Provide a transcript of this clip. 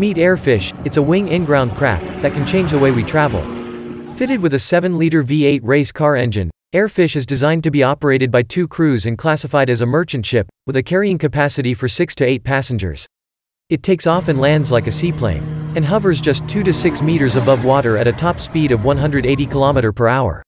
Meet Airfish, it's a wing in-ground craft that can change the way we travel. Fitted with a 7-liter V8 race car engine, Airfish is designed to be operated by two crews and classified as a merchant ship, with a carrying capacity for 6 to 8 passengers. It takes off and lands like a seaplane, and hovers just 2 to 6 meters above water at a top speed of 180 km per hour.